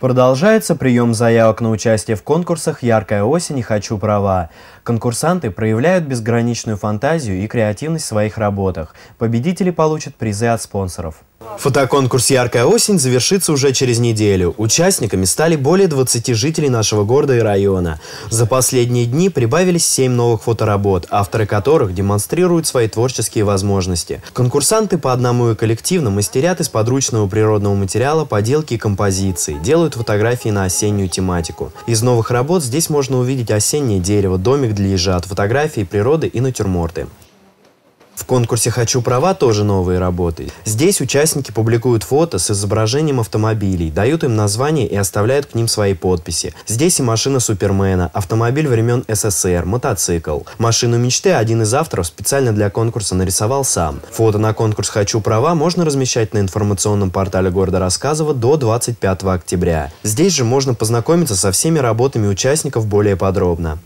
Продолжается прием заявок на участие в конкурсах «Яркая осень» и «Хочу права». Конкурсанты проявляют безграничную фантазию и креативность в своих работах. Победители получат призы от спонсоров. Фотоконкурс «Яркая осень» завершится уже через неделю. Участниками стали более 20 жителей нашего города и района. За последние дни прибавились 7 новых фоторабот, авторы которых демонстрируют свои творческие возможности. Конкурсанты по одному и коллективно мастерят из подручного природного материала поделки и композиции, делают фотографии на осеннюю тематику. Из новых работ здесь можно увидеть осеннее дерево, домик для ежа, фотографии природы и натюрморты. В конкурсе «Хочу права» тоже новые работы. Здесь участники публикуют фото с изображением автомобилей, дают им название и оставляют к ним свои подписи. Здесь и машина Супермена, автомобиль времен СССР, мотоцикл. Машину мечты один из авторов специально для конкурса нарисовал сам. Фото на конкурс «Хочу права» можно размещать на информационном портале города Рассказово до 25 октября. Здесь же можно познакомиться со всеми работами участников более подробно.